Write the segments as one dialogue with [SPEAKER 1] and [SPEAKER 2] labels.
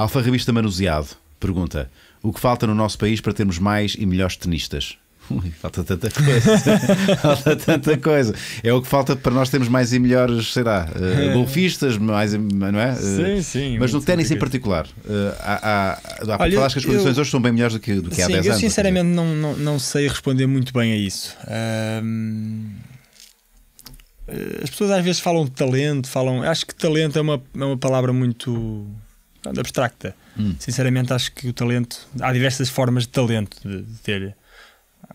[SPEAKER 1] Alfarrabista Manuseado pergunta: O que falta no nosso país para termos mais e melhores tenistas? Ui, falta tanta coisa. falta tanta coisa. É o que falta para nós termos mais e melhores, sei lá, uh, golfistas, mais, não é? Uh, sim, sim. Mas no ténis em particular, uh, há, há, há Olha, que as condições eu, hoje são bem melhores do que, do que sim, há 10 anos. Eu sinceramente
[SPEAKER 2] não, não, não, sei responder muito bem a isso. as pessoas às vezes falam de talento, falam. Acho que talento é uma, é uma palavra muito abstracta. Hum. Sinceramente, acho que o talento. Há diversas formas de talento de, de ter.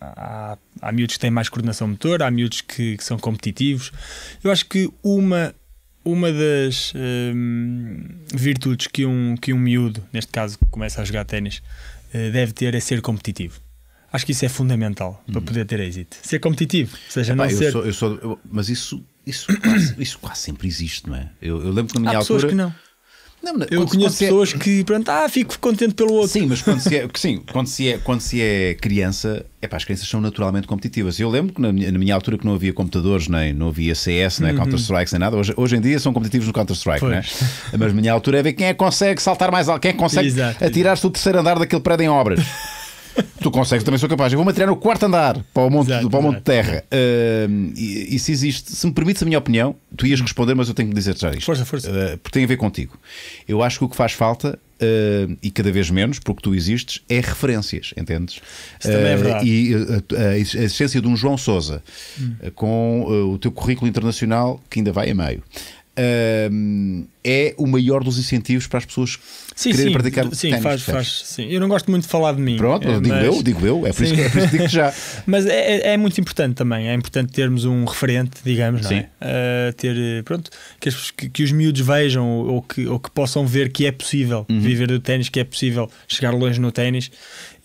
[SPEAKER 2] Há, há miúdos que têm mais coordenação motor há miúdos que, que são competitivos. Eu acho que uma, uma das hum, virtudes que um, que um miúdo, neste caso que começa a jogar ténis, eh, deve ter é ser competitivo. Acho que isso é fundamental hum. para poder ter êxito.
[SPEAKER 1] Ser competitivo, ou seja, Epá, não eu ser. Sou, eu sou, eu, mas isso, isso, quase, isso quase sempre existe, não é? Eu, eu lembro que na minha há altura. que não. Não, não, eu conheço é- pessoas é... que, pronto, ah, fico contente pelo outro. Sim, mas quando se é, sim, quando se é, quando se é criança, é pá, as crianças são naturalmente competitivas. Eu lembro que na minha, na minha altura que não havia computadores, nem não havia CS, nem uhum. Counter-Strike, nem nada. Hoje, hoje em dia são competitivos no Counter-Strike, né? mas na minha altura é ver quem é que consegue saltar mais alto, quem é que consegue atirar-se do terceiro andar daquele prédio em obras. tu consegues, também sou capaz. Eu vou-me atirar no quarto andar para o Monte, exato, para o monte de é? Terra. Uh, e, e, se existe, se me permites a minha opinião, tu ias responder, mas eu tenho que dizer já isto. Força, força. Uh, porque tem a ver contigo. Eu acho que o que faz falta Uh, e cada vez menos, porque tu existes, é referências, entendes? Isso também é ah, verdade. e a, a, existência de um João Souza hum. uh, com o teu currículo internacional que ainda vai a meio um, é o maior dos incentivos para as pessoas sim, quererem sim, praticar sim, ténis. Faz, faz,
[SPEAKER 2] sim, eu não gosto muito de falar de mim. Pronto, eh, mas... digo eu, digo eu, é por, isso que, é por isso que digo já. mas é, é, é, muito importante também, é importante termos um referente, digamos, não é? Uh, ter, eh, pronto, que, as, que, que, os miúdos vejam ou que, ou que possam ver que é possível uhum. viver do ténis, que é possível chegar longe no ténis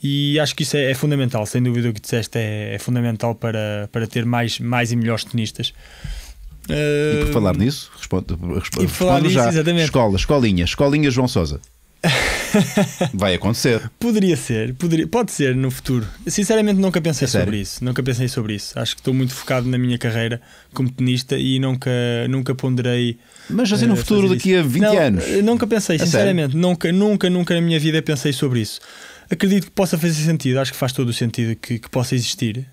[SPEAKER 2] e acho que isso é, é, fundamental, sem dúvida o que disseste é, é fundamental para, para ter mais, mais e melhores tenistas. Uh... E por falar nisso,
[SPEAKER 1] e por falar nisso, já. Exatamente. Escola, escolinha, escolinha João Sousa. Vai acontecer. Poderia ser,
[SPEAKER 2] poderia, pode ser no futuro. Sinceramente, nunca pensei é sobre isso. Nunca pensei sobre isso. Acho que estou muito focado na minha carreira como tenista e nunca, nunca ponderei. Mas assim uh, no eh, futuro, daqui isso. a 20 não, anos. Eh, nunca pensei, é sinceramente. nunca, nunca, nunca na minha vida pensei sobre isso. Acredito que possa fazer sentido. Acho que faz todo o sentido que, que possa existir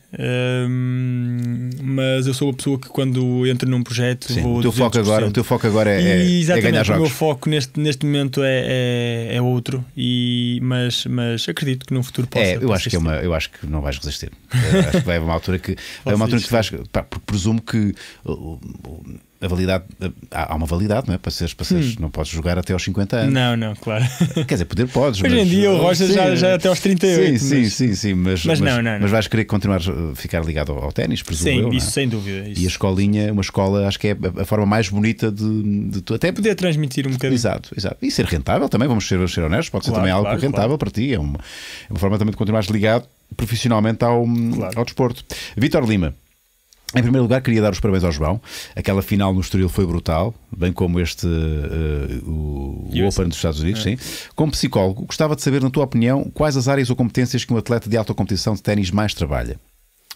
[SPEAKER 2] mas eu sou a pessoa que quando entro num projeto Sim, vou o teu foco agora O teu foco agora é, e, é ganhar jogos. O meu foco neste, neste momento é, é, é, outro, e, mas, mas acredito que no futuro possa. É, eu, acho
[SPEAKER 1] que é uma, eu acho que não vais resistir. acho que vai uma altura que. vai é uma altura que vais. Pá, presumo que. a validade, há uma validade, não é? Para seres, para seres, hum. não podes jogar até aos 50 anos. Não, não, claro. Quer dizer, poder podes. Hoje mas, em dia o eh, Rocha já, já até aos 38. Sim, mas, sim, sim, sim, mas, mas, mas, não, não, mas vais querer continuar eh, ficar ligado ao, ténis, presumo Sim, eu, é? isso é? sem dúvida. Isso. E a escolinha, é uma escola, acho que é a forma mais bonita de, de tu até poder transmitir um bocadinho. Exato, exato. E ser rentável também, vamos ser, ser honestos, pode claro, ser também algo claro, rentável claro. para ti, é uma, é uma forma também de continuares ligado profissionalmente ao, ao desporto. Vitor Lima. Em primeiro lugar, queria dar os parabéns ao João. Aquela final no Estoril foi brutal, bem como este uh, o, o Open dos Estados Unidos, é. sim. Como psicólogo, gostava de saber, na tua opinião, quais as áreas ou competências que um atleta de alta competição de ténis mais trabalha?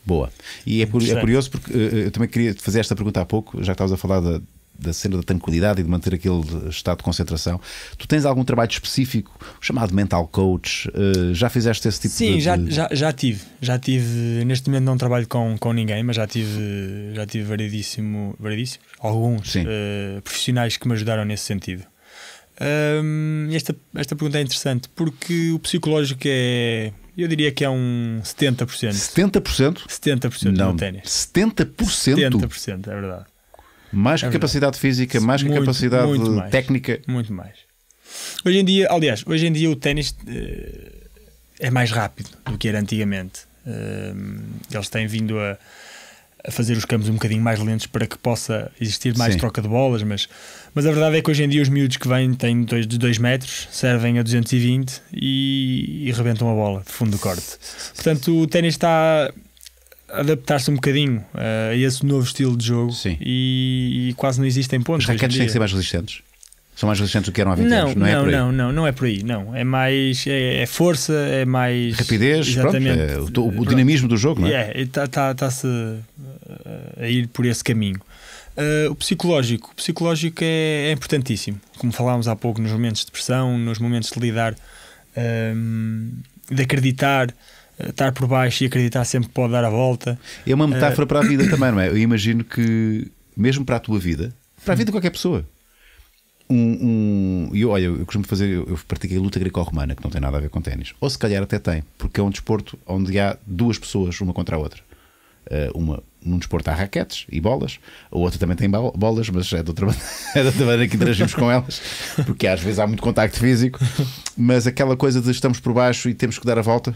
[SPEAKER 1] Boa. E é, é curioso porque eh, eh, eu também queria fazer esta pergunta há pouco, já que estavas a falar da, da cena da tranquilidade e de manter aquele estado de concentração. Tu tens algum trabalho específico chamado mental coach? Uh, já fizeste esse tipo Sim, de. Sim, já, já,
[SPEAKER 2] já tive. Já tive. Neste momento não trabalho com, com ninguém, mas já tive, já tive variedíssimo, variedíssimo alguns uh, profissionais que me ajudaram nesse sentido. Um, esta, esta pergunta é interessante porque o psicológico é, eu diria
[SPEAKER 1] que é um 70%. 70%? 70% não, no ténis. 70%? 70%, é verdade. Mais é que verdade. capacidade física, mais muito, que capacidade muito mais, técnica. Muito
[SPEAKER 2] mais. Hoje em dia, aliás, hoje em dia o ténis uh, é mais rápido do que era antigamente. Uh, eles têm vindo a a fazer os campos um bocadinho mais lentos para que possa existir mais Sim. troca de bolas, mas, mas a verdade é que hoje em dia os miúdos que vêm têm dois, de 2 metros, servem a 220 e, e rebentam a bola de fundo do corte. Portanto, o ténis está adaptar-se um bocadinho eh, a esse novo estilo de jogo e, e, quase não
[SPEAKER 1] existem pontos. Os raquetes têm que ser mais resistentes. São mais resistentes do que eram há 20 não, anos, não, é não é por aí? Não,
[SPEAKER 2] não, não é por aí, não. É mais é, é força, é mais... Rapidez, exatamente, pronto, é, o, o pronto. dinamismo do jogo, não é? É, está-se tá, tá eh, a ir por esse caminho. Uh, o psicológico. O psicológico é, é, importantíssimo. Como falámos há pouco, nos momentos de pressão, nos momentos de lidar, um, ehm, de acreditar, eh, estar por baixo e acreditar sempre que pode dar a volta. É uma metáfora uh, para a vida também,
[SPEAKER 1] não é? Eu imagino que, mesmo para a tua vida, para a vida de qualquer pessoa, um, um, e olha, eu costumo fazer, eu, pratiquei luta greco-romana, que não tem nada a ver com ténis. Ou se calhar até tem, porque é um desporto onde há duas pessoas, uma contra a outra. Uh, uma, num desporto há raquetes e bolas, a outra também tem bolas, mas é da outra maneira, é de maneira que interagimos com elas, porque às vezes há muito contacto físico, mas aquela coisa de estamos por baixo e temos que dar a volta,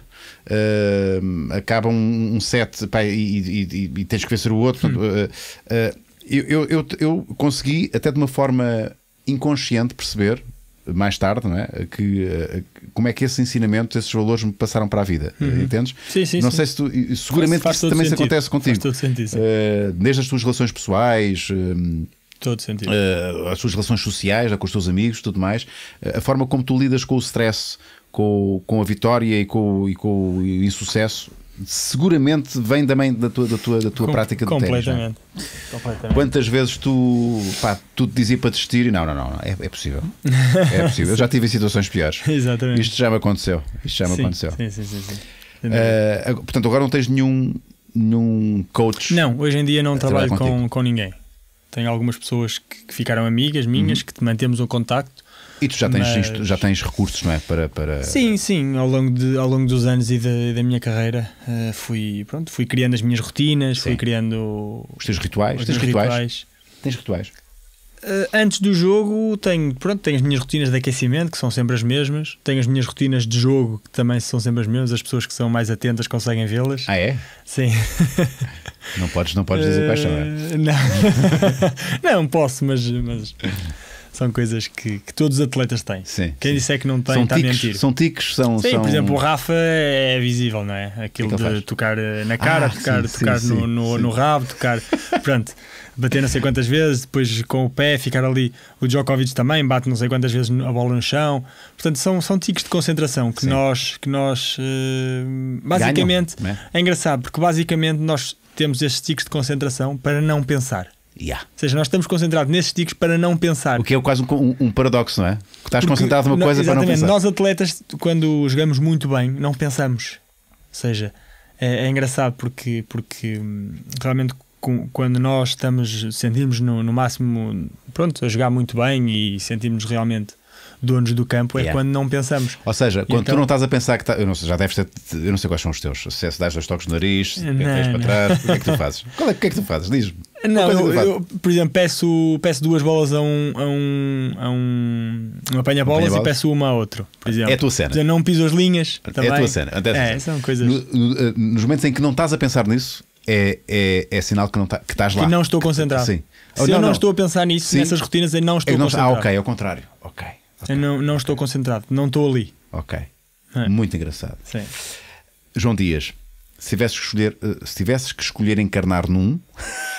[SPEAKER 1] uh, acaba um, um set pá, e, e, e, e, tens que vencer o outro. Hum. Uh, eu, eu, eu, eu consegui, até de uma forma inconsciente perceber mais tarde, não é? Eh, que, como é que esse ensinamento, esses valores me passaram para a vida, uhum. entendes? Sim, sim. Não sim. sei se tu, seguramente faz, faz isso também se acontece contigo. Faz todo sentido, uh, desde as tuas relações pessoais, uh, todo sentido. Uh, as tuas relações sociais, né, com os teus amigos, tudo mais, uh, a forma como tu lidas com o stress, com, com a vitória e com, e com o insucesso, seguramente vem também da tua, da tua, da tua Com, prática de é? completamente. Completamente. Quantas vezes tu, pá, tu te dizia para desistir e não, não, não, não é, é, possível. É possível. Eu já tive situações piores. Exatamente. Isto já me aconteceu. Isto já me sim, aconteceu. Sim, sim, sim. sim. Uh, portanto, agora não tens nenhum, nenhum coach? Não, hoje em dia não trabalho com,
[SPEAKER 2] com ninguém. Tenho algumas pessoas que, que ficaram amigas minhas, uhum. que mantemos um contacto,
[SPEAKER 1] e tu já tens, mas... isto, já tens recursos, não é? Para, para... Sim,
[SPEAKER 2] sim, ao longo, de, ao longo dos anos e da, da minha carreira uh, fui, pronto, fui criando as minhas rotinas, sim. fui criando os teus rituais. Os teus rituais? rituais.
[SPEAKER 1] Tens rituais? Uh,
[SPEAKER 2] antes do jogo tenho, pronto, tenho as minhas rotinas de aquecimento, que são sempre as mesmas. Tenho as minhas rotinas de jogo, que também são sempre as mesmas. As pessoas que são mais atentas conseguem vê-las. Ah, é? Sim.
[SPEAKER 1] Não podes, não podes dizer uh, quais são, é? Eh,
[SPEAKER 2] não. não posso, mas... mas são coisas que, que todos os atletas têm. Sim, Quem sim. disser que não tem, está a mentir. São
[SPEAKER 1] tiques, são. Sim, são... por exemplo, o
[SPEAKER 2] Rafa é, é visível, não é? Aquilo que é de tocar eh, na cara, ah, tocar, sim, tocar no, no, no, rabo, tocar. pronto, bater não sei quantas vezes, depois com o pé, ficar ali. O Djokovic também bate não sei quantas vezes a bola no chão. Portanto, são, são tiques de concentração que nós. Que nós eh, basicamente. Ganham, é? é engraçado, porque basicamente nós temos estes tiques de concentração para não pensar. Yeah. Ou seja, nós estamos concentrados nesses ticos para não pensar. O que é quase um, um paradoxo, não é? Que
[SPEAKER 1] estás Porque concentrado numa coisa para não pensar. Nós
[SPEAKER 2] atletas, quando jogamos muito bem, não pensamos. Ou seja, é, é engraçado porque, porque hum, realmente com, quando nós estamos, sentimos no, no, máximo, pronto, a jogar muito bem e sentimos realmente donos do campo, é yeah. quando não pensamos. Ou seja, quando então... tu não
[SPEAKER 1] estás a pensar que tá, eu não sei, já deves ter, eu não sei quais são os teus, se, é se dás dois toques no nariz, se não, é não. para trás, o que é que tu fazes? é, o que é que tu fazes? Diz-me. Não, eu, eu,
[SPEAKER 2] por exemplo, peço, peço duas bolas a um, a um, a um, um apanha-bolas apanha e peço uma a outro. Por exemplo. É a tua cena. Exemplo, não piso as linhas. Também. É a tua cena. é, assim.
[SPEAKER 1] são coisas. No, no, eh, nos momentos em que não estás a pensar nisso, é, é, é sinal que, não tá, que estás lá. Que não estou concentrado. Sim. Se oh, não, eu não, não, estou a pensar nisso, Sim. nessas rotinas, eu não é estou eu não, ah, concentrado. Ah, ok, ao contrário. Ok.
[SPEAKER 2] okay. Eu não, não estou concentrado, não estou ali.
[SPEAKER 1] Ok. É. Muito engraçado. Sim. João Dias, se tivesses, escolher, eh, se tivesses que escolher encarnar num.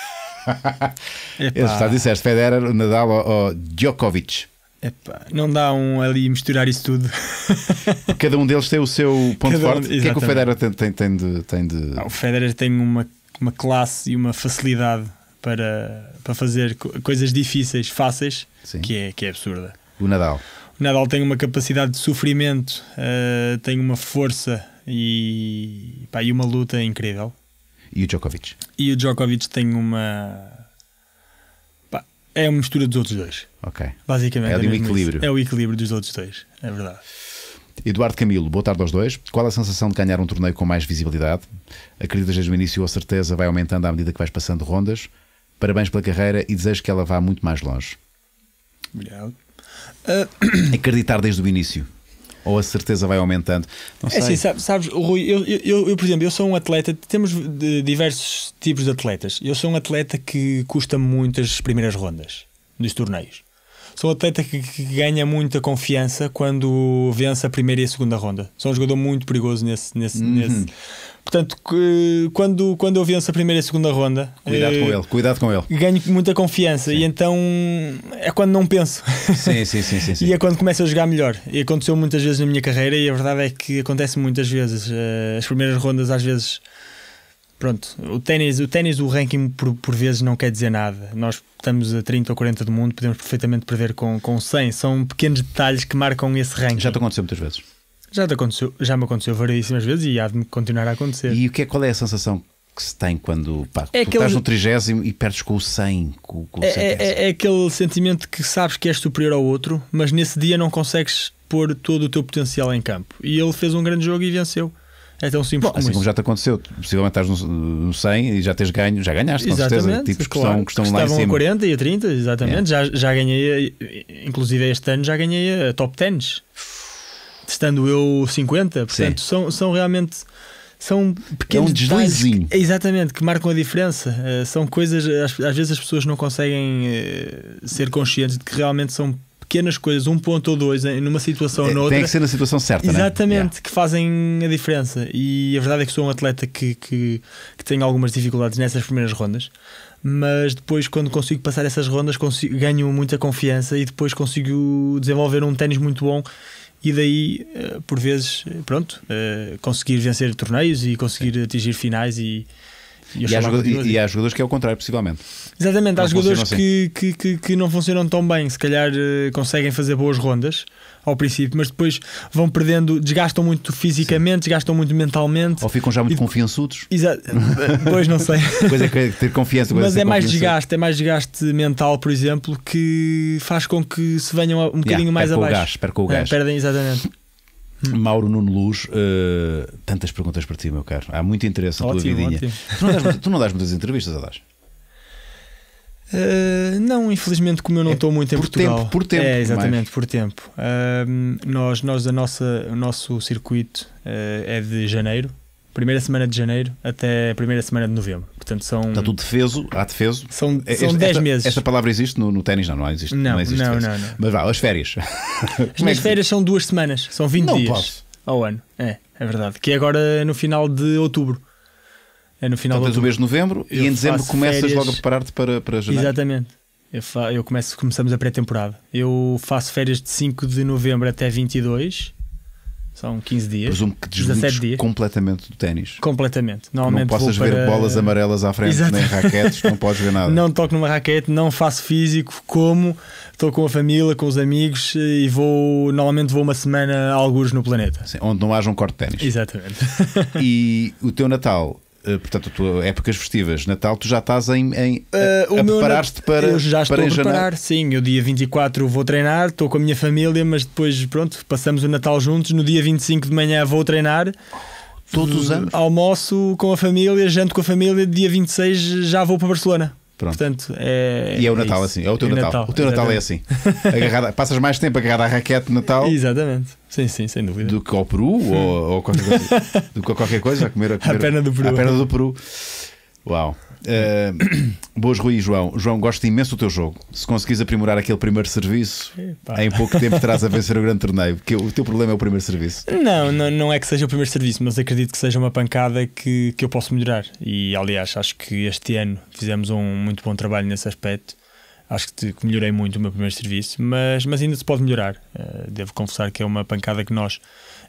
[SPEAKER 1] Está a disseste Federer, Nadal ou, Djokovic.
[SPEAKER 2] Epá, não dá um ali misturar isso tudo. Cada um deles tem o seu ponto forte. Exatamente. o que é que o Federer
[SPEAKER 1] tem, tem, tem de. Tem de... Não, ah, o
[SPEAKER 2] Federer tem uma, uma classe e uma facilidade para, para fazer co coisas difíceis, fáceis, que é, que é absurda. O Nadal. O Nadal tem uma capacidade de sofrimento, uh, tem uma força e, pá, e uma luta incrível e o Djokovic. E o Djokovic tem uma. é uma mistura dos outros dois. Ok. Basicamente. É ali é equilíbrio. É o equilíbrio dos outros dois, é verdade.
[SPEAKER 1] Eduardo Camilo, boa tarde aos dois. Qual a sensação de ganhar um torneio com mais visibilidade? Acreditas desde o início ou a certeza vai aumentando à medida que vais passando rondas? Parabéns pela carreira e desejo que ela vá muito mais longe. Obrigado. Uh... Acreditar desde o início ou a certeza vai aumentando? Não sei. É assim, sabes, sabes Rui, eu, eu, eu, por exemplo, eu sou um atleta, temos diversos tipos de atletas. Eu sou um atleta que
[SPEAKER 2] custa muito as primeiras rondas dos torneios. Sou um atleta que, que ganha muita confiança quando vence a primeira e a segunda ronda. Sou um jogador muito perigoso nesse. nesse, uhum. nesse Portanto, quando, quando eu venço a primeira e a segunda ronda, cuidado eh, com ele, cuidado com ele. Ganho muita confiança sim. e então é quando não penso. Sim, sim, sim, sim, sim. E é quando começo a jogar melhor. E aconteceu muitas vezes na minha carreira e a verdade é que acontece muitas vezes. Eh, as primeiras rondas às vezes pronto, o ténis, o ténis, o ranking por, por vezes não quer dizer nada. Nós estamos a 30 ou 40 do mundo, podemos perfeitamente perder com, com 100. São pequenos detalhes que marcam esse ranking. Já te aconteceu muitas vezes. Já te aconteceu, já me aconteceu variedíssimas vezes e há de
[SPEAKER 1] continuar a acontecer. E o que é, qual é a sensação que se tem quando pá, é aquele... estás no 30 e perdes com o 100? Com, com o 100 é,
[SPEAKER 2] é, é aquele sentimento que sabes que és superior ao outro, mas nesse dia não consegues pôr todo o teu potencial em campo. E ele fez um grande jogo e venceu. É tão
[SPEAKER 1] simples Bom, como assim como já te aconteceu, possivelmente estás no, 100 e já tens ganho, já ganhaste, com exatamente, certeza. Tipos claro, que estão, que estão lá em cima. a 40
[SPEAKER 2] e a 30, exatamente. É. Já, já ganhei, inclusive este ano, já ganhei a top 10 estando eu 50, portanto, são, são realmente são pequenos é um deslizinho. Que, exatamente, que marcam a diferença. Uh, são coisas, às, às, vezes as pessoas não conseguem uh, ser conscientes de que realmente são pequenas coisas, um ponto ou dois, numa situação ou é, noutra. Tem que ser na situação certa. Né? Exatamente, né? yeah. que fazem a diferença. E a verdade é que sou um atleta que, que, que tem algumas dificuldades nessas primeiras rondas. Mas depois, quando consigo passar essas rondas, consigo, ganho muita confiança e depois consigo desenvolver um ténis muito bom e daí, eh, por vezes, eh, pronto, eh, conseguir vencer torneios e conseguir atingir finais e e, e, há, jogadores, e, e
[SPEAKER 1] há, jogadores, que é o contrário, possivelmente. Exatamente, não há jogadores assim.
[SPEAKER 2] que, que, que, que, não funcionam tão bem, se calhar uh, conseguem fazer boas rondas ao princípio, mas depois vão perdendo, desgastam muito fisicamente, Sim. desgastam muito mentalmente. Ou
[SPEAKER 1] ficam já muito e, confiançudos. Exato, eh, pois não sei. Coisa é que é ter confiança. É mas é mais desgaste,
[SPEAKER 2] é mais desgaste mental, por exemplo, que faz com que se venham um bocadinho yeah, mais abaixo. O gás, perco o é, gás. É, perdem, exatamente.
[SPEAKER 1] Mauro Nuno Luz, uh, tantas perguntas para ti, meu caro. Há muito interesse na tua vidinha. Tu não, dás, tu não, dás, muitas entrevistas, ou dás?
[SPEAKER 2] Uh, eh, não, infelizmente, como eu não é estou é muito em por Portugal. Tempo, por tempo, é, exatamente, por tempo. Uh, nós, nós, a nossa, o nosso circuito eh, é de janeiro primeira semana de janeiro até a primeira semana de novembro. Portanto, são. Está tudo
[SPEAKER 1] defeso, há defeso. São, é são 10 meses. Esta palavra existe no, no ténis? Não, não existe. Não, não, existe não, não, não, Mas vá, as férias. As é minhas é férias
[SPEAKER 2] são duas semanas, são 20 não dias posso. ao ano. É, é verdade. Que é agora no final de outubro. É no final então, tens o mês de novembro e em dezembro começas férias... logo a preparar-te para, para janeiro. Exatamente. Eu, fa... eu começo, começamos a pré-temporada. Eu faço férias de 5 de novembro até 22 são 15 dias. Presumo que dias.
[SPEAKER 1] completamente do ténis.
[SPEAKER 2] Completamente.
[SPEAKER 1] Normalmente não possas para... ver bolas amarelas à frente, Exato. nem raquetes, não podes ver nada. Não
[SPEAKER 2] toco numa raquete, não faço físico, como estou com a família, com os amigos e
[SPEAKER 1] vou normalmente vou uma semana a alguns no planeta. Sim, onde não haja um corte de ténis. Exatamente. e o teu Natal eh, portanto, tu, épocas festivas, Natal, tu já estás em, em uh, a, eh, preparar-te para Eu já estou para a preparar,
[SPEAKER 2] sim. Eu dia 24 vou treinar, estou com a minha família, mas depois, pronto, passamos o Natal juntos. No dia 25 de manhã vou treinar. Todos os eh, anos? Almoço com a família, janto com a família, dia 26 já vou para Barcelona. Pronto. Portanto, é, e é o é Natal é assim, é o teu é Natal. Natal. O teu Natal é assim.
[SPEAKER 1] passas mais tempo agarrado à raquete de Natal. Exatamente. Sim, sim, sem dúvida. Do que ao Peru ou, ou qualquer coisa, assim? do que a qualquer coisa a comer, a comer a perna do Peru. A perna do Peru. Uau. Uh, boas, Rui e João. João, gosto imenso do teu jogo. Se conseguires aprimorar aquele primeiro serviço, Epa. em pouco tempo terás a vencer o grande torneio. Porque é o teu problema é o primeiro serviço.
[SPEAKER 2] Não, não, não é que seja o primeiro serviço, mas acredito que seja uma pancada que, que eu posso melhorar. E aliás, acho que este ano fizemos um muito bom trabalho nesse aspecto acho que, te, que, melhorei muito o meu primeiro serviço, mas, mas ainda se pode melhorar. Uh, devo confessar que é uma pancada que nós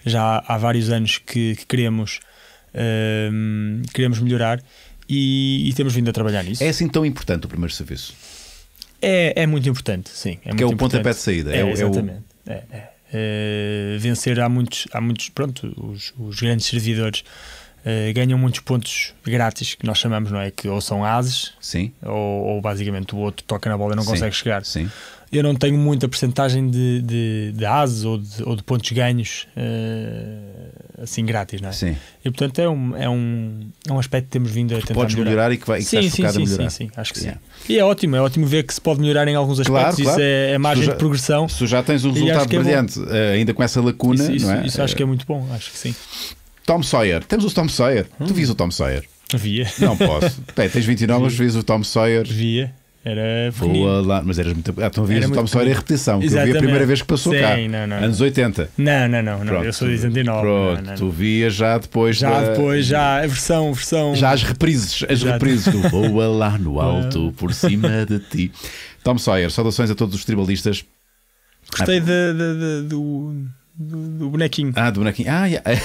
[SPEAKER 2] já há, há vários anos que, que queremos, uh, queremos melhorar e, e, temos vindo a trabalhar nisso. É assim
[SPEAKER 1] tão importante o primeiro serviço?
[SPEAKER 2] É, é muito importante, sim.
[SPEAKER 1] É que é o pontapé de saída. É, é, é exatamente.
[SPEAKER 2] É, o... é, é. vencer há muitos, há muitos pronto, os, os grandes servidores eh, ganham muitos pontos grátis, que nós chamamos, não é? Que ou são ases, Sim. Ou, ou basicamente o outro toca na bola e não Sim. consegue chegar. Sim. Eu não tenho muita percentagem de, de, de ases ou de, ou de pontos ganhos uh, assim grátis, não é? Sim. E portanto é um, é um, é um aspecto que temos vindo a tentar podes melhorar. melhorar e que, vai, e que sim, sim, sim, melhorar. Sim, sim, acho que yeah. sim. E é ótimo, é ótimo ver que se pode melhorar em alguns aspectos. Claro, isso é, é margem já, de progressão. Se já tens um resultado é brilhante,
[SPEAKER 1] é ainda com essa lacuna, isso, isso, não é? Isso acho que é
[SPEAKER 2] muito bom, acho que sim.
[SPEAKER 1] Tom Sawyer. Temos o Tom Sawyer. Hum. Tu vis o Tom Sawyer? Via. Não posso. Pé, tens 29, mas vis o Tom Sawyer. Via.
[SPEAKER 2] Era Boa
[SPEAKER 1] lá, mas eras muito. Ah, tu então vias o Tom Sawyer em repetição, que eu vi a primeira vez que passou Sim, cá. Não, não, anos 80. Não, não, não, Pronto, eu sou de 89. Pronto, não, não, tu vias já depois. Já da... depois, já a versão, versão. Já as reprises, as reprises Boa lá no alto, por cima de ti. Tom Sawyer, saudações a todos os tribalistas. Gostei ah,
[SPEAKER 2] de, de, de, do,
[SPEAKER 1] do, do bonequinho. Ah, do bonequinho. Ah, yeah.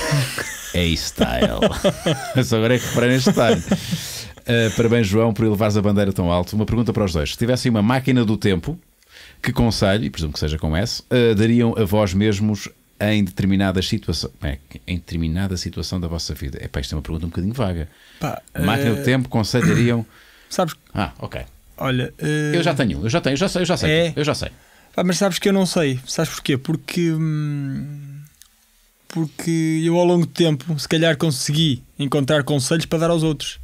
[SPEAKER 1] A-Style. Só agora é que reparei neste detalhe. Uh, parabéns, João, por elevares a bandeira tão alto. Uma pergunta para os dois: se tivessem uma máquina do tempo, que conselho, e presumo que seja com S, uh, dariam a vós mesmos em determinada situação, é, em determinada situação da vossa vida? É pá, isto é uma pergunta um bocadinho vaga. Pá, máquina uh... do eh, tempo, dariam. Sabes? Ah, ok. Olha, eu já tenho, eu já tenho, eu já sei, eu já sei, é... eu já sei.
[SPEAKER 2] Pá, mas sabes que eu não sei, sabes porquê? Porque. Hum porque eu ao longo do tempo, se calhar, consegui encontrar conselhos para dar aos outros.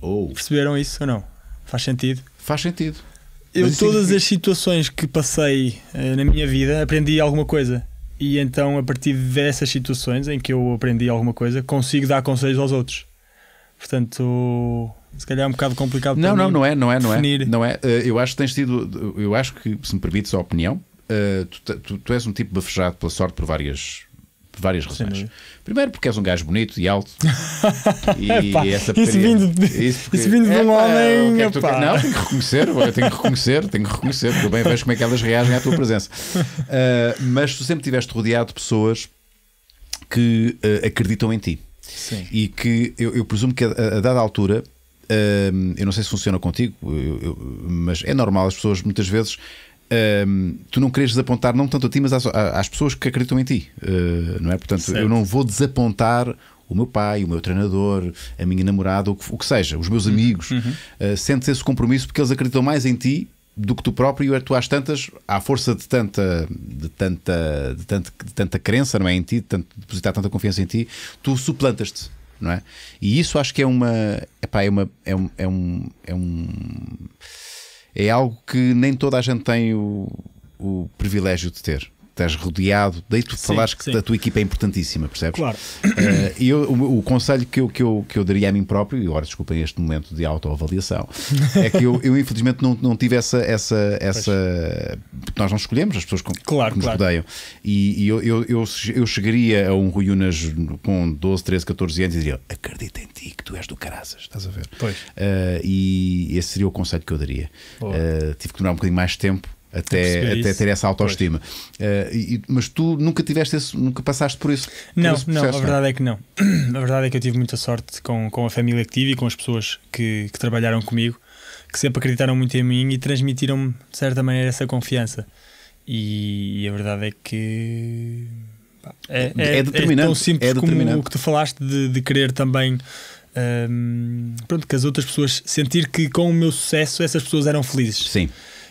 [SPEAKER 2] Oh. Perceberam isso ou não? Faz sentido? Faz sentido. Eu, Mas todas significa... É as situações que passei uh, na minha vida, aprendi alguma coisa. E então, a partir dessas situações em que eu aprendi alguma coisa, consigo dar conselhos aos outros. Portanto, se calhar é um bocado complicado não, para não, mim não é, não é, não é,
[SPEAKER 1] não é. Eh, eu acho que tens tido, eu acho que se me permites a opinião, eh, tu, tu, tu, és um tipo bafejado pela sorte por várias por várias razões. Sim. Primeiro porque és um gajo bonito e alto. e epá, essa isso, vindo de, isso, porque, isso vindo de um homem. É que tu, não, tenho que reconhecer, eu tenho que reconhecer, tenho que reconhecer, porque bem vejo como é que elas reagem à tua presença. Uh, mas tu sempre tiveste rodeado de pessoas que uh, acreditam em ti. Sim. E que eu, eu, presumo que a, a dada altura. Uh, eu não sei se funciona contigo, eu, eu, mas é normal as pessoas muitas vezes um, tu não queres desapontar não tanto a ti, mas às, às pessoas que acreditam em ti, uh, não é? Portanto, certo. eu não vou desapontar o meu pai, o meu treinador, a minha namorada, o que, o que seja, os meus uhum, amigos. Uhum. Uh, sentes esse compromisso porque eles acreditam mais em ti do que tu próprio e é tu às tantas, à força de tanta, de tanta, de tanta, de tanta crença não é, em ti, de tanto, depositar tanta confiança em ti, tu suplantas-te. Não é? E isso acho que é uma, epá, é uma é um, é um, é um é algo que nem toda a gente tem o, o privilégio de ter estás rodeado. Daí tu falas que a tua equipa é importantíssima, percebes? Claro. Uh, eu, o, o, conselho que eu, que, eu, que eu daria a mim próprio, e agora desculpem este momento de autoavaliação, é que eu, eu infelizmente não, não tive essa. essa, essa nós não escolhemos as pessoas com, claro, que nos claro. rodeiam. E, e eu, eu, eu, eu, chegaria a um Rui Unas com 12, 13, 14 anos e diria: acredita em ti, que tu és do Carazas, estás a ver? Pois. Uh, e esse seria o conselho que eu daria. Uh, tive que demorar um bocadinho mais tempo até, até ter essa autoestima. Uh, e, mas tu nunca tiveste esse, nunca passaste por isso? Não, por processo, não, a é? verdade não? é que
[SPEAKER 2] não. A verdade é que eu tive muita sorte com, com a família que tive e com as pessoas que, que trabalharam comigo, que sempre acreditaram muito em mim e transmitiram-me, de certa maneira, essa confiança. E, e a verdade é que. é, é, é, determinante. É tão simples é como o que tu falaste de, de querer também. Um, ehm, pronto, que as outras pessoas sentir que com o meu sucesso essas pessoas eram felizes. Sim.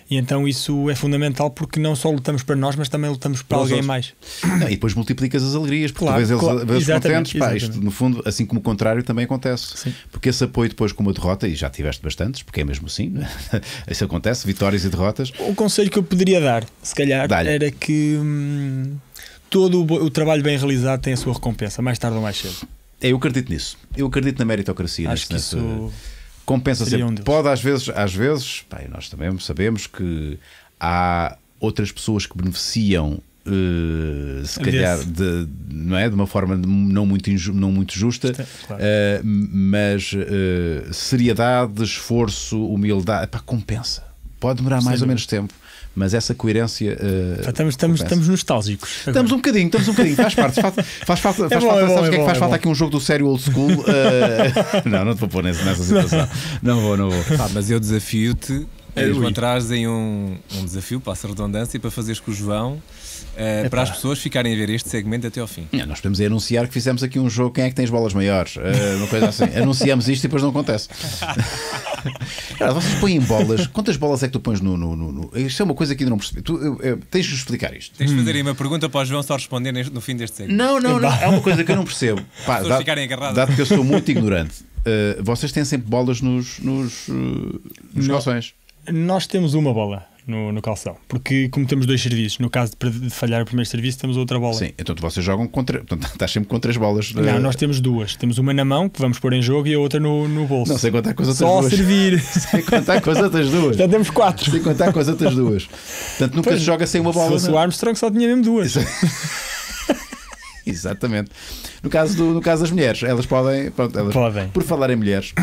[SPEAKER 2] E então isso é fundamental porque não só lutamos para nós, mas também
[SPEAKER 1] lutamos para alguém mais. Não, e depois multiplicas as alegrias, porque claro, tu vês eles, claro, vês contentes. Pá, isto, no fundo, assim como o contrário, também acontece. Sim. Porque esse apoio depois com uma derrota, e já tiveste bastantes, porque é mesmo assim, é? isso acontece, vitórias e derrotas. O conselho que eu poderia dar, se calhar, era que
[SPEAKER 2] hum, todo o, o trabalho bem realizado tem a sua recompensa, mais tarde ou mais cedo.
[SPEAKER 1] É, eu acredito nisso. Eu acredito na meritocracia. Acho nesse, que isso... Nesse compensa ser sempre. Um Pode às vezes, às vezes, bem, nós também sabemos que há outras pessoas que beneficiam Uh, se calhar de, não é? de uma forma não muito, não muito justa, claro. uh, mas uh, seriedade, esforço, humildade, pá, compensa. Pode demorar Sim. mais ou menos tempo, mas essa coerência. Uh, estamos, estamos, estamos nostálgicos. Agora. Estamos um bocadinho, estamos um bocadinho, faz parte. Faz, faz, faz, é faz bom, falta, é bom, é, é que faz é falta aqui um jogo do sério old school? Uh, não, não te vou pôr nessa, situação. Não, não vou, não vou. Tá, mas eu desafio-te. É, me trazem um, um desafio, para a redundância, e para fazeres com o João uh, para as pessoas ficarem a ver este segmento até ao fim. Não, nós podemos anunciar que fizemos aqui um jogo, quem é que tem as bolas maiores? Uh, uma coisa assim. Anunciamos isto e depois não acontece. Cara, vocês põem bolas. Quantas bolas é que tu pões no. no, no, no... Isto é uma coisa que ainda não percebi. Tu, eu, eu, tens de explicar isto. Tens de fazer hum. aí uma pergunta para o João só responder no fim deste segmento. Não, não, não. É uma coisa que eu não percebo. Pá, dado, ficarem agarradas. Dado que eu sou muito ignorante, uh, vocês têm sempre bolas nos, nos, uh, nos calções. Nós temos uma bola no, no calção,
[SPEAKER 2] porque como temos dois serviços, no caso de, falhar o primeiro serviço, temos outra bola. Sim,
[SPEAKER 1] então vocês jogam contra. Portanto, estás sempre com três bolas. Não, nós temos
[SPEAKER 2] duas. Temos uma na mão que vamos pôr em jogo e a outra no, no bolso. Não sei contar com as outras Só duas. Só servir. sem contar com as outras duas. Já
[SPEAKER 1] temos quatro. Sem contar com as outras duas. Portanto, nunca pois, se joga sem uma bola. Se fosse o Armstrong, só tinha mesmo duas. Exatamente. No caso, do, no caso das mulheres, elas podem, pronto, elas, podem. Por falar em mulheres,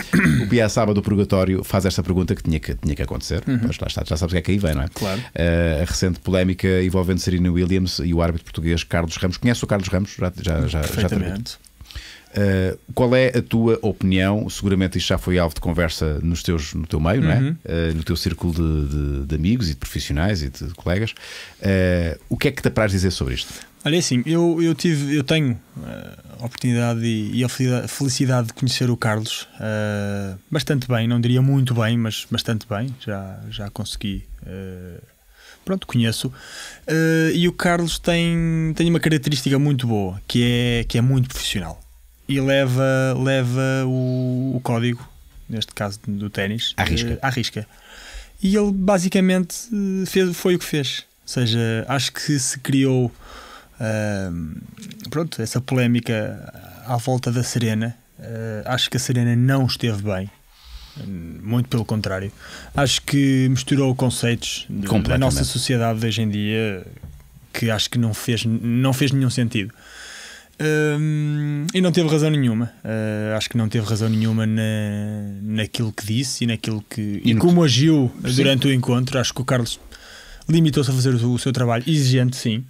[SPEAKER 1] o Pia Saba do Purgatório faz esta pergunta que tinha que, tinha que acontecer. Uhum. Mas lá está, já sabes o que é que aí vem, não é? Claro. Uh, a recente polémica envolvendo Serena Williams e o árbitro português Carlos Ramos. Conhece o Carlos Ramos? Já, já, já, Já Uh, qual é a tua opinião? Seguramente isto já foi alvo de conversa nos teus, no teu meio, uhum. não é? Uh, no teu círculo de, de, de, amigos e de profissionais e de colegas. Uh, o que é que te apraz dizer sobre isto?
[SPEAKER 2] Olha, é assim, eu, eu, tive, eu tenho a eh, oportunidade e, e, a felicidade de conhecer o Carlos uh, bastante bem, não diria muito bem, mas bastante bem, já, já consegui. Uh, pronto, conheço. Uh, e o Carlos tem, tem uma característica muito boa, que é, que é muito profissional. E leva, leva o, o código, neste caso do ténis, à risca. à risca. E ele basicamente fez, foi o que fez. Ou seja, acho que se criou pronto, essa polémica à volta da Serena. Uh, acho que a Serena não esteve bem. Muito pelo contrário. Acho que misturou conceitos da nossa sociedade de hoje em dia que acho que não fez, não fez nenhum sentido. e não teve razão nenhuma. Uh, acho que não teve razão nenhuma na, naquilo que disse e naquilo que. E, e como que... agiu sim. durante o encontro. Acho que o Carlos limitou-se a fazer o, o seu trabalho exigente, sim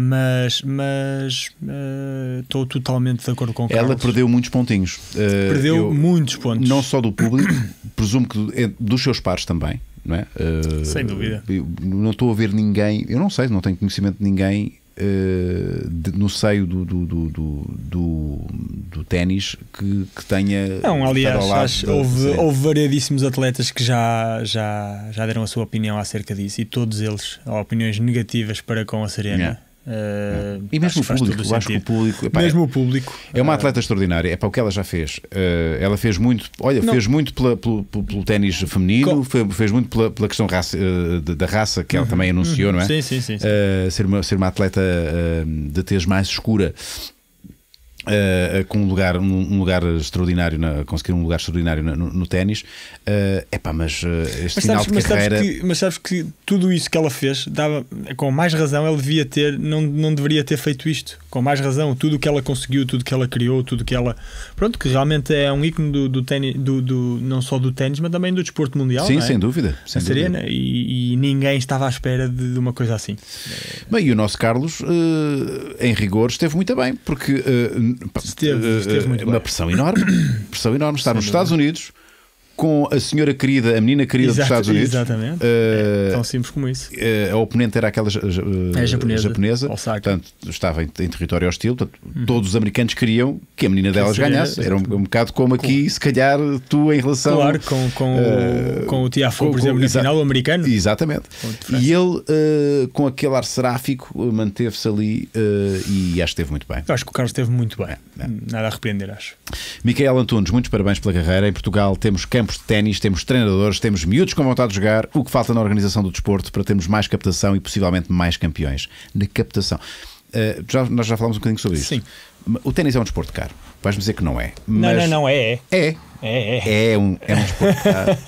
[SPEAKER 2] mas mas eh, estou uh, totalmente de acordo com o Carlos. Ela perdeu
[SPEAKER 1] muitos pontinhos. Uh, perdeu eu, muitos pontos. Não só do público, presumo que é dos seus pares também. Não é? Uh, Sem dúvida. não estou a ver ninguém, eu não sei, não tenho conhecimento de ninguém Uh, de, no seio do, do, do, do, do, do ténis que, que tenha. Não, aliás, acho, da, houve,
[SPEAKER 2] houve variedíssimos atletas que já, já, já deram a sua opinião acerca disso e todos eles opiniões negativas para com a Serena. Yeah. Uh, e mesmo o público, eu acho que o público, epá, mesmo é o público
[SPEAKER 1] é uma ah. atleta uh, extraordinária. É para o que ela já fez. Uh, ela fez muito, olha, não. fez muito pela, pelo, pelo, ténis feminino, Com... fez muito pela, pela questão raça, eh, de, da raça que ela uhum. também anunciou, uhum. não é? Sim, sim, sim. sim. Eh, ser, uma, ser uma atleta de tez mais escura. Uh, com um lugar, um lugar extraordinário, na, conseguir um lugar extraordinário no, no ténis, uh, epá, mas uh, este mas final sabes, de mas carreira. Sabes
[SPEAKER 2] que, mas sabes que tudo isso que ela fez, dava, com mais razão, ela devia ter, não, não deveria ter feito isto. Com mais razão, tudo o que ela conseguiu, tudo que ela criou, tudo que ela. Pronto, que realmente é um ícone do, do ténis, do, do, não só do ténis, mas também do desporto mundial. Sim, é? sem dúvida. Sem dúvida. e, e, ninguém estava à espera de, de, uma coisa assim.
[SPEAKER 1] Bem, e o nosso Carlos, uh, em rigor, esteve muito bem, porque esteve, esteve eh, muito uma bem. pressão enorme, pressão enorme, estar nos Estados é? Unidos, com a senhora querida, a menina querida Exato, dos Estados Unidos. Exatamente. Uh, é, tão simples como isso. Uh, a oponente era aquela uh, é japonesa. japonesa portanto, estava em, em território hostil. Portanto, uhum. Todos os americanos queriam que a menina delas ganhasse. Era um, um bocado como com, aqui, se calhar, tu em relação. Claro, com, com, uh, com o Tiafo, por exemplo, no final, o americano. Exatamente. E ele, com aquele ar seráfico, manteve-se ali e acho que esteve muito bem.
[SPEAKER 2] Eu acho que o Carlos esteve muito bem. É, é, Nada a arrepender, acho.
[SPEAKER 1] Micael Antunes, muitos parabéns pela carreira. Em Portugal temos Campo campos de ténis, temos treinadores, temos miúdos com vontade de jogar, o que falta na organização do desporto para termos mais captação e possivelmente mais campeões. Na captação. Uh, já, nós já falámos um bocadinho sobre isso. Sim. O ténis é um desporto caro. Vais-me dizer que não é. Mas não, não, é, não, é. É. É, é. é um, é um desporto caro.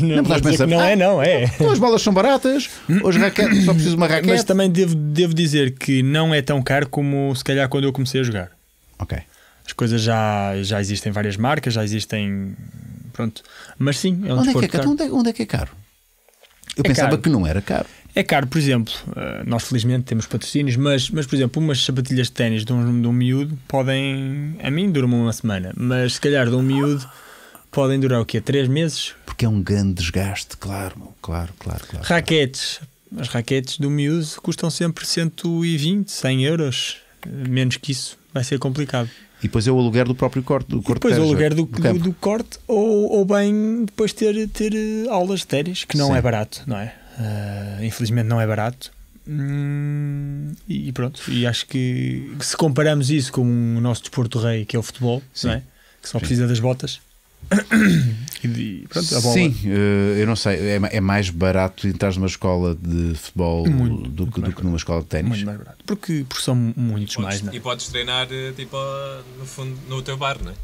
[SPEAKER 1] não, não, pensar, não ah, é, não é. Ah, é. Então as bolas são baratas, os raquetes, só preciso de uma raquete. Mas também devo,
[SPEAKER 2] devo dizer que não é tão caro como se calhar quando eu comecei a jogar. Ok as coisas já, já existem várias marcas, já existem. Pronto. Mas sim, é um onde É que é caro? Onde, é, onde é que é caro?
[SPEAKER 1] Eu é pensava caro. que não era caro.
[SPEAKER 2] É caro, por exemplo, eh, nós felizmente temos patrocínios, mas, mas por exemplo, umas sapatilhas de ténis de um, de um miúdo podem. A mim duram uma semana, mas se calhar de um miúdo podem durar o quê? Três meses?
[SPEAKER 1] Porque é um grande desgaste, claro, claro, claro. claro
[SPEAKER 2] raquetes. As raquetes do miúdo custam sempre 120, 100 euros. Menos que isso vai ser complicado.
[SPEAKER 1] E depois é o aluguer do próprio corte. Do corte o aluguer é? do, do, do,
[SPEAKER 2] corte, ou, ou, bem depois ter, ter eh, aulas de ténis, que não Sim. é barato, não é? Uh, infelizmente não é barato. Hum, e pronto, e acho que, que, se comparamos isso com o nosso desporto rei, que é o futebol, é? que só Sim. precisa das botas,
[SPEAKER 1] E, pronto, a bola. Sim, eh, eu não sei, é, é, mais barato entrar numa escola de futebol muito, do, que, do que numa escola de ténis. Muito barato, porque, porque
[SPEAKER 2] são muitos podes, mais. Não? É?
[SPEAKER 1] E podes treinar eh, tipo, eh, no, fundo, no teu bar, não é?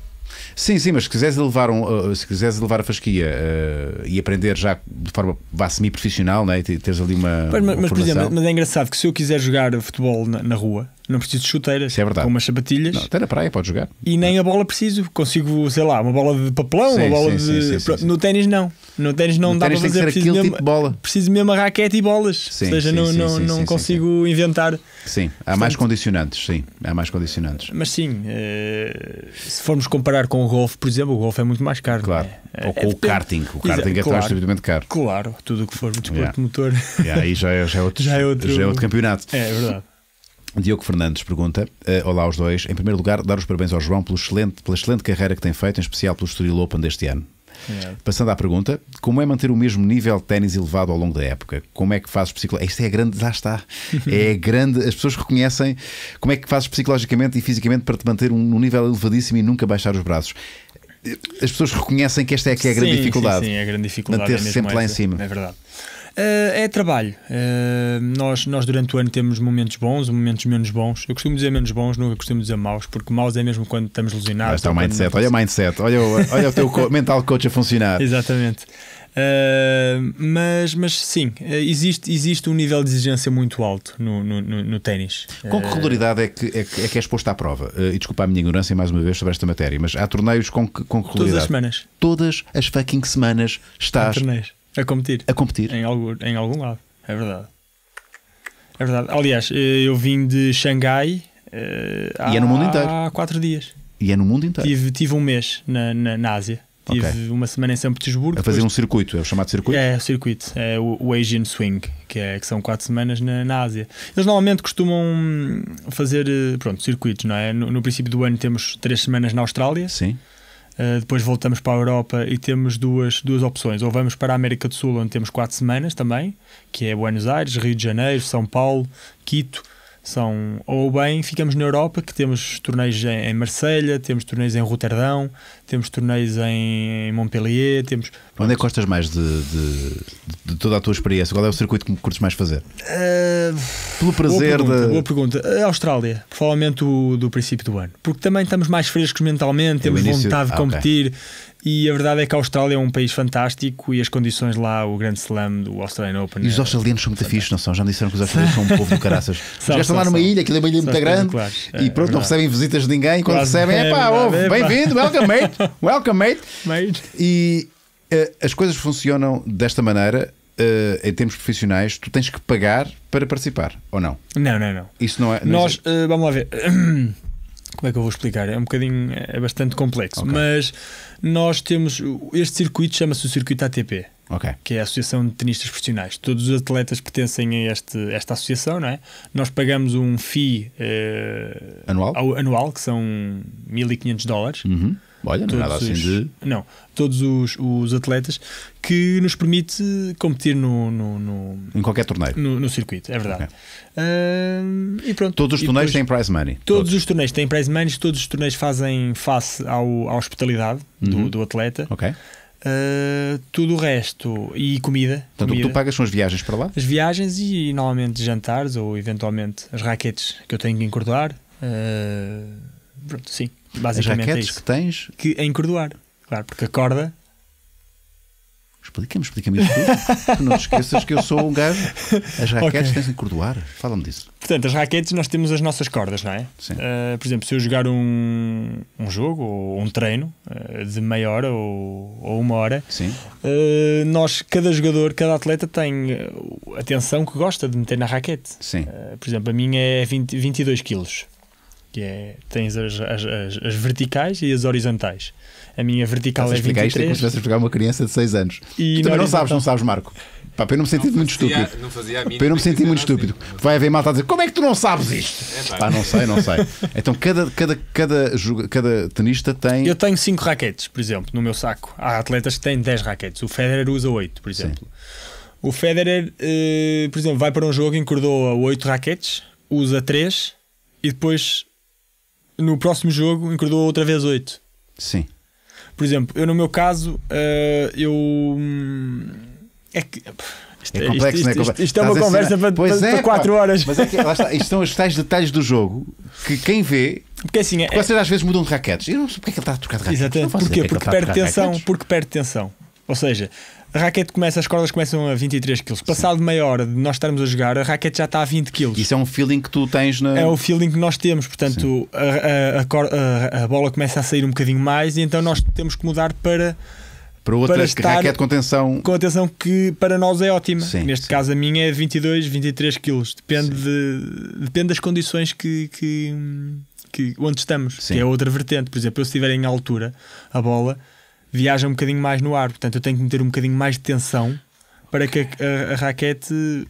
[SPEAKER 1] Sim, sim, mas se quiseres levar um, se quiseres levar a fasquia uh, e aprender já de forma vá semi-profissional, né? teres ali uma. Mas, uma mas, por exemplo, mas
[SPEAKER 2] é engraçado que se eu quiser jogar futebol na, na rua, não preciso de chuteiras, Isso é verdade. com umas sapatilhas. Não, até na praia pode jogar. E nem a bola preciso. Consigo, sei lá, uma bola de papelão, sim, uma bola sim, de. Sim, no ténis não. No ténis não no dá para fazer. Preciso, mesmo, tipo bola. preciso mesmo a raquete e bolas. Ou seja, não, não, não
[SPEAKER 1] consigo inventar. Sim, há Portanto, mais condicionantes, sim. Há mais condicionantes.
[SPEAKER 2] Mas sim, eh, se formos comparar com o golfe, por exemplo, o golfe é muito mais caro. Claro. É? Ou é com é, o karting. O karting é claro, absolutamente
[SPEAKER 1] caro. Claro, tudo o que for desporto yeah.
[SPEAKER 2] motor. Yeah, aí
[SPEAKER 1] já é, já é outro, já é outro, já é outro campeonato. É, é verdade. Diogo Fernandes pergunta: uh, Olá aos dois. Em primeiro lugar, dar os parabéns ao João pelo excelente, pela excelente carreira que tem feito, em especial pelo Estoril Open deste ano. É. Passando à pergunta, como é manter o mesmo nível de ténis elevado ao longo da época? Como é que fazes psicologicamente? Isto é grande, já está. É grande, as pessoas reconhecem como é que fazes psicologicamente e fisicamente para te manter um, um nível elevadíssimo e nunca baixar os braços. As pessoas reconhecem que esta é que é a grande sim, dificuldade. Sim, sim, é a grande dificuldade. Manter-se é sempre lá em cima. É verdade.
[SPEAKER 2] Uh, é trabalho. Uh, nós, nós durante o ano temos momentos bons, momentos menos bons. Eu costumo dizer menos bons, nunca costumo dizer maus, porque maus é mesmo quando estamos ah, lesionados. Olha é o mindset, olha o mindset, olha o, olha o teu
[SPEAKER 1] mental coach a funcionar.
[SPEAKER 2] Exatamente. Uh, mas, mas sim, existe, existe um nível de exigência muito alto no, no,
[SPEAKER 1] no, no ténis. Com que regularidade é que, é, que, é, que é exposto à prova? e desculpa a minha ignorância mais uma vez sobre esta matéria, mas há torneios com que, com que regularidade? Todas as semanas. Todas as fucking semanas estás
[SPEAKER 2] a competir. A competir. Em, algum, em algum lado, é verdade. É verdade. Aliás, eh, eu vim de Xangai uh, eh, há, é no mundo inteiro. há quatro dias.
[SPEAKER 1] E é no mundo inteiro. Tive,
[SPEAKER 2] tive um mês na, na, na Ásia. Tive okay. uma semana em São Petersburgo. A fazer um
[SPEAKER 1] circuito, é o chamado circuito?
[SPEAKER 2] É, o circuito. É o, o Asian Swing, que, é, que são quatro semanas na, na Ásia. Eles normalmente costumam fazer, eh, pronto, circuitos, não é? No, no princípio do ano temos três semanas na Austrália. Sim eh, depois voltamos para a Europa e temos duas, duas opções. Ou vamos para a América do Sul, onde temos quatro semanas também, que é Buenos Aires, Rio de Janeiro, São Paulo, Quito são, ou bem ficamos na Europa, que temos torneios em, em Marselha, temos torneios em Roterdão, temos torneios em, em Montpellier, temos.
[SPEAKER 1] Pronto. Onde é que gostas mais de, de, de, toda a tua experiência? Qual é o circuito que curtes mais fazer?
[SPEAKER 2] Uh, Pelo prazer boa pergunta, boa pergunta. A Austrália, provavelmente do, do princípio do ano. Porque também estamos mais frescos mentalmente,
[SPEAKER 1] é temos início... vontade de ah, competir.
[SPEAKER 2] Okay e a verdade é que a Austrália é um país fantástico e as condições
[SPEAKER 1] lá, o grande slam do Australian Open. E os é australianos é, são muito fixos, não são? Já me disseram que os australianos são um povo de caraças. já estão lá numa ilha, aquilo é uma ilha muito grande e é, é pronto, é não recebem visitas de ninguém. Quando recebem, é pá, bem-vindo, welcome mate, welcome mate. mate. E uh, as coisas funcionam desta maneira. Uh, em termos profissionais, tu tens que pagar para participar, ou não? Não, não, não. Isso não é. Não Nós,
[SPEAKER 2] uh, vamos lá ver. como é que eu vou explicar? É um bocadinho, é bastante complexo. Okay. Mas nós temos. Este circuito chama-se o circuito ATP, okay. que é a Associação de Tenistas Profissionais. Todos os atletas pertencem a este, esta associação, não é? Nós pagamos um FII eh, anual? Ao, anual, que são 1500
[SPEAKER 1] dólares. Uhum. Olha, não é nada assim de.
[SPEAKER 2] Não, todos os, os atletas que nos permite competir no. no, no em qualquer torneio. No, no circuito, é verdade. Okay. Uh, e pronto. Todos os torneios depois, têm prize money. Todos, todos, os torneios têm prize money, todos os torneios fazem face ao, à hospitalidade uhum. do, do atleta. Ok. Uh, tudo o resto e comida. Portanto, comida. o que tu pagas são as viagens para lá? As viagens e, e normalmente jantares ou eventualmente as raquetes que eu tenho que encordar. Uh, pronto, sim. Basicamente As é raquetes que tens? Que, é em claro, porque a corda Explica-me, explica-me
[SPEAKER 1] isso tudo. não te esqueças que eu sou um gajo. As raquetes okay. tens de encordoar Fala-me
[SPEAKER 2] disso. Portanto, as raquetes nós temos as nossas cordas, não é? Sim. Uh, por exemplo, se eu jogar um, um jogo ou um treino uh, de meia hora ou, ou uma hora, Sim. Uh, nós, cada jogador, cada atleta tem a tensão que gosta de meter na raquete. Sim. por exemplo, a minha é 20, 22 quilos que é, tens as, as, as, as, verticais
[SPEAKER 1] e as horizontais. A minha vertical Estás é 23. Isto é como se estivesse a jogar uma criança de 6 anos. E tu também não sabes, não sabes, Marco. Pá, eu não me senti não muito fazia, estúpido. Não fazia a para eu não me senti muito estúpido. Vai haver malta a dizer: como é que tu não sabes isto? É, pá. pá, não sei, não sei. Então cada, cada, cada, cada tenista
[SPEAKER 2] tem. Eu tenho 5 raquetes, por exemplo, no meu saco. Há atletas que têm 10 raquetes. O Federer usa 8, por exemplo. Sim. O Federer, eh, por exemplo, vai para um jogo em que 8 raquetes, usa 3 e depois no próximo jogo encordou outra vez 8. Sim. Por exemplo, eu no meu caso, uh, eu. Hum, é que.
[SPEAKER 1] Isto é, é, complexo, isto, é isto, isto, isto é uma conversa para, para, é, para 4 horas. Mas é que lá está, isto são os tais detalhes do jogo que quem vê. Porque assim, é- porque é, vocês às vezes mudam de raquetes. Eu não sei porque é que ele está a trocar de raquetes. Exatamente. Porquê? Porque, porque perde tensão. Porque perde tensão. Ou seja, a raquete
[SPEAKER 2] começa, as cordas começam a 23 kg. Passado Sim. meia hora de nós estarmos a jogar, a raquete já está a 20 kg. Isso é um
[SPEAKER 1] feeling que tu tens na. É o
[SPEAKER 2] feeling que nós temos, portanto, a, a, a, a, bola começa a sair um bocadinho mais e então nós temos que mudar para. Para outra para estar raquete com atenção, Com atenção que para nós é ótima. Sim, Neste sim. caso a minha é 22, 23 quilos. Depende, de, depende das condições que, que, que onde estamos, sim. que é outra vertente. Por exemplo, eu se estiver em altura, a bola viaja um bocadinho mais no ar, portanto eu tenho que meter um bocadinho mais de tensão
[SPEAKER 1] para que a, a, a raquete. Uh...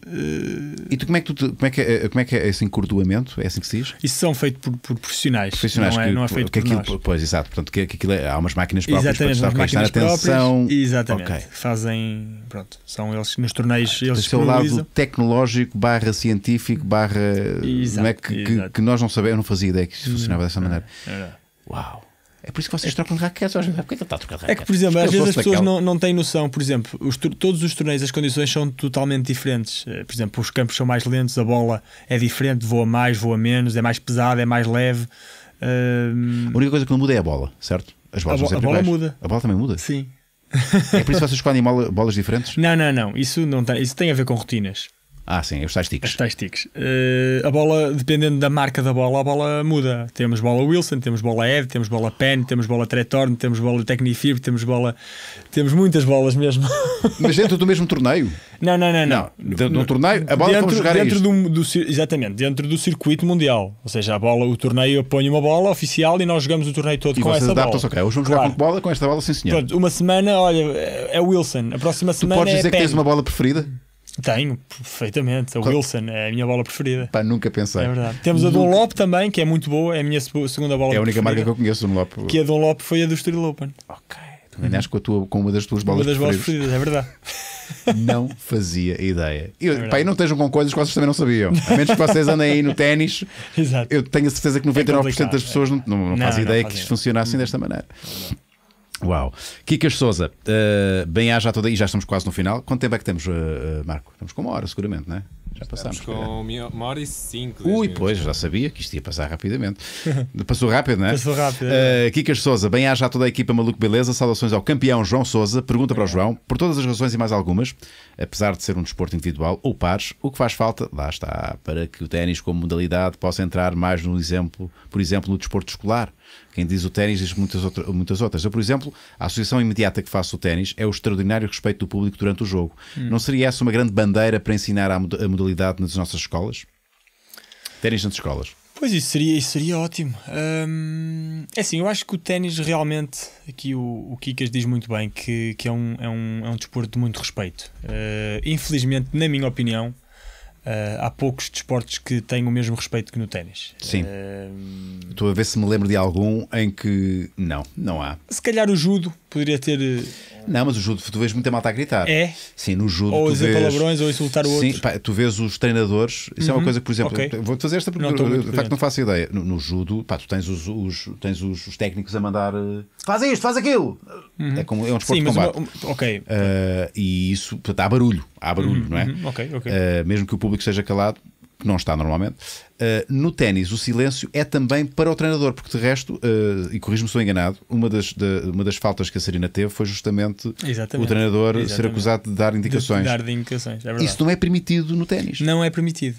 [SPEAKER 1] E tu, como é que, tu, como, é que, é, eh, como é que é esse encurdoamento? É assim que se diz? Isso são feitos por, por profissionais. Profissionais não, é, que, é, não é feito que por aquilo, nós. Pois, exato. Portanto, que, que aquilo é, há umas máquinas próprias exatamente, para prestar atenção. Exatamente. Okay.
[SPEAKER 2] Fazem. Pronto, são eles nos torneios. Ah, eles seu lado
[SPEAKER 1] tecnológico, barra científico, barra. Exato, como é que, que, que, nós não sabemos, não fazia ideia que isso uhum. funcionava dessa maneira. Era. É, Uau! É por isso que vocês trocam de raquetes hoje. Porquê é que ele está a trocar de raquetes? É que, por exemplo, às vezes as pessoas não, não têm noção. Por exemplo, os, todos
[SPEAKER 2] os torneios as condições são totalmente diferentes. Eh, por exemplo, os campos são mais lentos, a bola é diferente, voa mais, voa menos, é mais pesada, é mais leve. A única coisa que não muda é a bola,
[SPEAKER 1] certo? As bolas a, bo a bola muda. A bola também muda? Sim. É por isso que vocês escolhem bolas diferentes?
[SPEAKER 2] Não, não, não. Isso, não tem, isso tem a ver com rotinas. Ah, sim, os tais tiques. Os tiques. Uh, a bola, dependendo da marca da bola, a bola muda. Temos bola Wilson, temos bola Ed, temos bola Pen, temos bola Tretorn, temos bola Technifib, temos bola. Temos muitas bolas mesmo. Mas dentro
[SPEAKER 1] do mesmo torneio? Não, não, não. não. não dentro do torneio, a bola dentro, jogar dentro do,
[SPEAKER 2] do, Exatamente, dentro do circuito mundial. Ou seja, a bola, o torneio põe uma bola oficial e nós jogamos o torneio todo e com essa bola. ok.
[SPEAKER 1] Hoje vamos claro. jogar com bola, com esta bola, sim senhor.
[SPEAKER 2] Pronto, uma semana, olha, é Wilson.
[SPEAKER 1] A próxima semana. Tu podes é dizer é que tens uma
[SPEAKER 2] bola preferida? Tenho, perfeitamente. A Qual... Wilson é a minha bola preferida. Pá, nunca
[SPEAKER 1] pensei. É verdade. Temos a Dunlop
[SPEAKER 2] nunca... também, que é muito boa, é a minha segunda bola preferida. É a única preferida. marca que eu conheço, Dunlop. Que a Dunlop foi a do Estoril Open. Ok.
[SPEAKER 1] Tu ganhaste com, a tua, com uma das tuas bolas preferidas. Uma das
[SPEAKER 2] preferidas. bolas preferidas,
[SPEAKER 1] é verdade. Não fazia ideia. É eu, é pá, e não estejam com coisas que vocês também não sabiam. A menos que vocês andem aí no ténis. Exato. Eu tenho a certeza que 99% é das é. pessoas não, não, não, não fazem ideia não que isto funcionasse assim hum. desta maneira. Uau. Kikas Souza, uh, bem-aja toda e já estamos quase no final. Quanto tempo é que temos, uh, Marco? Estamos com uma hora, seguramente, não é? Já passamos com uma hora e cinco. Ui, minutos. pois, já sabia que isto ia passar rapidamente. Passou rápido, não é? Passou rápido. Uh, Kikas Souza, bem haja a toda a equipa Maluco Beleza. Saudações ao campeão João Souza. Pergunta é. para o João, por todas as razões e mais algumas, apesar de ser um desporto individual ou pares, o que faz falta, lá está, para que o ténis como modalidade possa entrar mais no exemplo, por exemplo, no desporto escolar. Quem diz o ténis diz muitas, outra, muitas outras. Eu, por exemplo, a associação imediata que faço o ténis é o extraordinário respeito do público durante o jogo. Hum. Não seria essa uma grande bandeira para ensinar a, a modalidade nas nossas escolas? Ténis nas escolas.
[SPEAKER 2] Pois isso seria, isso seria ótimo. Hum, é assim, eu acho que o ténis realmente, aqui o, o Kikas diz muito bem que, que é, um, é, um, é um desporto de muito respeito. Uh, infelizmente, na minha opinião, Uh, há poucos desportos que têm o
[SPEAKER 1] mesmo respeito que no ténis. Sim. Uh, Estou a ver se me lembro de algum em que não, não há. Se calhar o judo, poderia ter. Eh, não, mas o judo, tu vês muita malta a gritar. É? Sim, no judo. Ou dizer vês... palavrões ou insultar o outro. Sim, pá, tu vês os treinadores. Isso uhum. é uma uhum. coisa, por exemplo, okay. vou-te fazer esta pergunta. De facto, não faço ideia. No, no judo, pá, tu tens os, os tens os, os, técnicos a mandar eh, faz isto, faz aquilo. Uhum. É, como, é um desporto Sim, de combate. Uma, ok. Uh, e isso, portanto, há barulho. Há barulho, uhum. não é? Uhum, ok, ok. Uh, mesmo que o público seja calado, que não está normalmente. Uh, no ténis, o silêncio é também para o treinador, porque de resto, uh, e corrijo-me se estou enganado, uma das, de, uma das faltas que a Serena teve foi justamente Exatamente. o treinador Exatamente. ser acusado de dar indicações. De, de dar indicações é Isso não
[SPEAKER 2] é permitido no ténis. Não é permitido.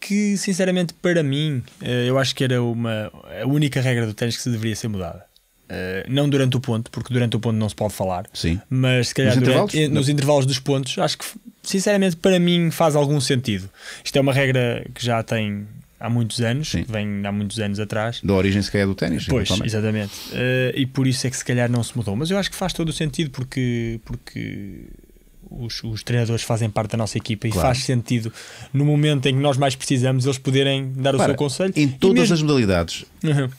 [SPEAKER 2] Que, sinceramente, para mim, uh, eu acho que era uma, a única regra do ténis que se deveria ser mudada. Uh, não durante o ponto, porque durante o ponto não se pode falar, Sim. mas se calhar nos, durante, intervalos? nos intervalos dos pontos, acho que sinceramente, para mim faz algum sentido. Isto é uma regra que já tem há muitos anos, que vem há muitos anos atrás.
[SPEAKER 1] Da origem, se calhar, do ténis. Pois, exatamente.
[SPEAKER 2] Uh, e por isso é que se calhar não se mudou. Mas eu acho que faz todo o sentido porque. porque... Os, os treinadores fazem parte da nossa equipa e faz sentido no momento em que nós mais precisamos eles poderem dar Para, o seu conselho em todas mesmo... as
[SPEAKER 1] modalidades uhum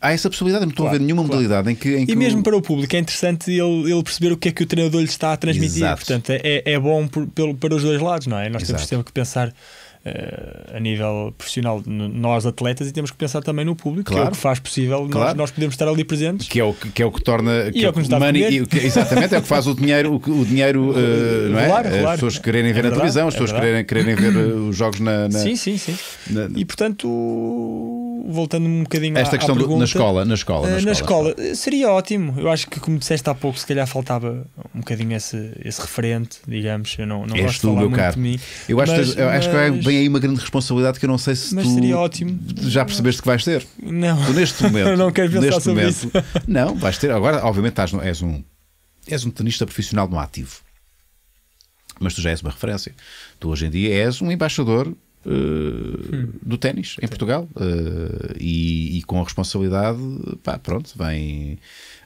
[SPEAKER 1] há essa possibilidade. Não estou claro, a ver nenhuma claro. modalidade em que. Em e mesmo o... para o público é interessante ele, ele perceber o que é que o treinador lhe está a transmitir. Exato. Portanto,
[SPEAKER 2] é, é bom por, pelo, para os dois lados, não é? Nós Exato. temos sempre que pensar. Uh, a nível profissional, nós atletas, e temos que pensar também no público, claro. que é o que faz possível claro. nós, nós
[SPEAKER 1] podemos estar ali presentes. Que é o que, que é o que torna. Que é o que nos dá money, e, que, Exatamente, é o que faz o dinheiro, o, o dinheiro uh, não é? Claro, as pessoas quererem é ver verdade, na televisão, as é pessoas quererem, quererem ver eh, os jogos na, na. sim, sim, sim. Na, e
[SPEAKER 2] portanto voltando um bocadinho Esta à, questão à pergunta, na escola, na escola, na, eh, na escola, eh, Seria ótimo. Eu acho que, como disseste há pouco, se calhar faltava um bocadinho esse, esse referente,
[SPEAKER 1] digamos. Eu não, não gosto tu, de falar muito caro. de mim. Eu acho, mas, que, eu mas, acho que vem aí uma grande responsabilidade que eu não sei se tu já percebeste que vais ter. Não. Tu neste momento. não quero pensar neste sobre momento, isso. Não, vais ter. Agora, obviamente, estás, és, um, és um tenista profissional no ativo. Mas tu já és uma referência. Tu hoje em dia és um embaixador Hum. do ténis em Portugal uh, e, e, com a responsabilidade, pá, pronto, vem,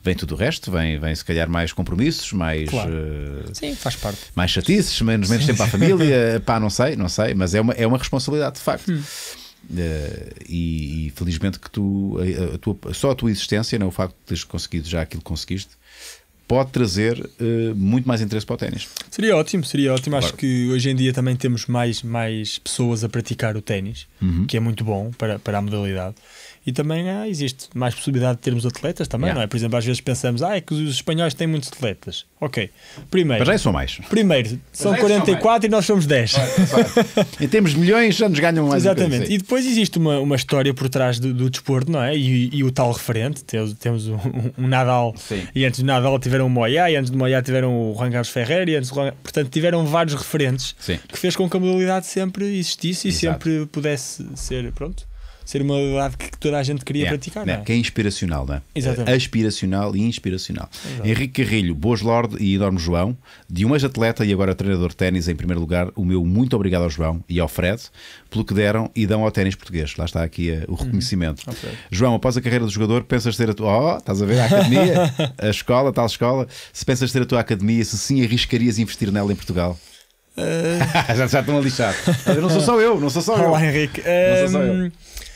[SPEAKER 1] vem tudo o resto, vem, vem se calhar mais compromissos, mais claro. uh, Sim, faz parte. mais chatices, menos, menos tempo à família, pá, não sei, não sei, mas é uma, é uma responsabilidade de facto. Hum. Uh, e, e, felizmente que tu, a, a tua, só a tua existência, né, o facto de teres conseguido já aquilo que conseguiste, pode trazer uh, muito mais interesse para o ténis.
[SPEAKER 2] Seria ótimo, seria ótimo. Claro. Acho que hoje em dia também temos mais, mais pessoas a praticar o ténis, uhum. que é muito bom para, para a modalidade. E também ah, existe mais possibilidade de termos atletas também, yeah. não é? Por exemplo, às vezes pensamos, ah, é que os espanhóis têm muitos atletas. Ok. Primeiro. Mas já são mais. Primeiro, são 44 são e nós somos 10.
[SPEAKER 1] e temos milhões, já nos ganham mais Exatamente. e
[SPEAKER 2] depois existe uma, uma história por trás do, do desporto, não é? E, e, o tal referente. Temos, temos um, um, Nadal. Sim. E antes do Nadal tiveram o Moyá, e antes do Moyá tiveram o Juan Carlos e antes do Juan... Portanto, tiveram vários referentes Sim. que fez com que a modalidade sempre existisse e Exato. sempre pudesse ser. Pronto ser uma habilidade que toda a gente queria é, praticar. É, não, é? Que
[SPEAKER 1] é inspiracional, não é? Exatamente. É aspiracional e inspiracional. Henrique Carrilho, Boas Lorde e enorme João, de um ex-atleta e agora treinador de ténis, em primeiro lugar, o meu muito obrigado ao João e ao Fred pelo que deram e dão ao ténis português. Lá está aqui eh, o uhum. reconhecimento. Uhum. Okay. João, após a carreira do jogador, pensas ter a tua. Oh, estás a ver a academia, a escola, a tal escola. Se pensas ter a tua academia, se sim, arriscarias investir nela em Portugal? Uh... já, já estão a lixar. não sou só eu, não sou só Olá, eu. Henrique. Não sou só
[SPEAKER 2] eu.